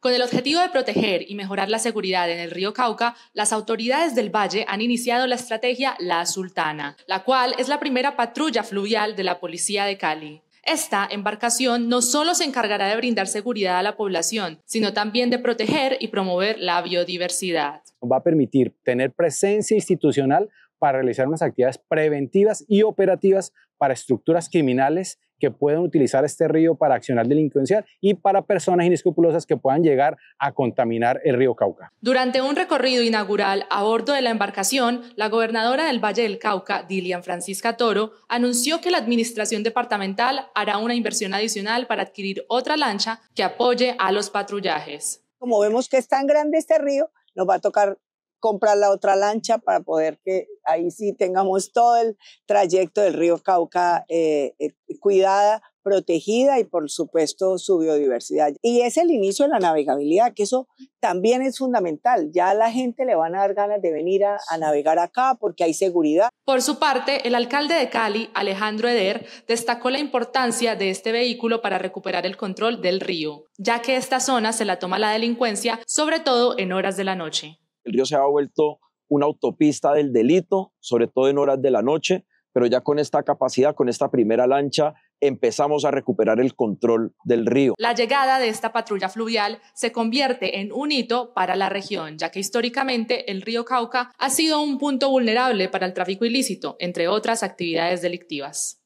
Con el objetivo de proteger y mejorar la seguridad en el río Cauca, las autoridades del valle han iniciado la estrategia La Sultana, la cual es la primera patrulla fluvial de la Policía de Cali. Esta embarcación no solo se encargará de brindar seguridad a la población, sino también de proteger y promover la biodiversidad. Va a permitir tener presencia institucional para realizar unas actividades preventivas y operativas para estructuras criminales que puedan utilizar este río para accionar delincuencial y para personas inescrupulosas que puedan llegar a contaminar el río Cauca. Durante un recorrido inaugural a bordo de la embarcación, la gobernadora del Valle del Cauca, Dilian Francisca Toro, anunció que la administración departamental hará una inversión adicional para adquirir otra lancha que apoye a los patrullajes. Como vemos que es tan grande este río, nos va a tocar comprar la otra lancha para poder que ahí sí tengamos todo el trayecto del río Cauca eh, eh, cuidada, protegida y por supuesto su biodiversidad. Y es el inicio de la navegabilidad, que eso también es fundamental. Ya a la gente le van a dar ganas de venir a navegar acá porque hay seguridad. Por su parte, el alcalde de Cali, Alejandro Eder, destacó la importancia de este vehículo para recuperar el control del río, ya que esta zona se la toma la delincuencia, sobre todo en horas de la noche. El río se ha vuelto una autopista del delito, sobre todo en horas de la noche, pero ya con esta capacidad, con esta primera lancha, empezamos a recuperar el control del río. La llegada de esta patrulla fluvial se convierte en un hito para la región, ya que históricamente el río Cauca ha sido un punto vulnerable para el tráfico ilícito, entre otras actividades delictivas.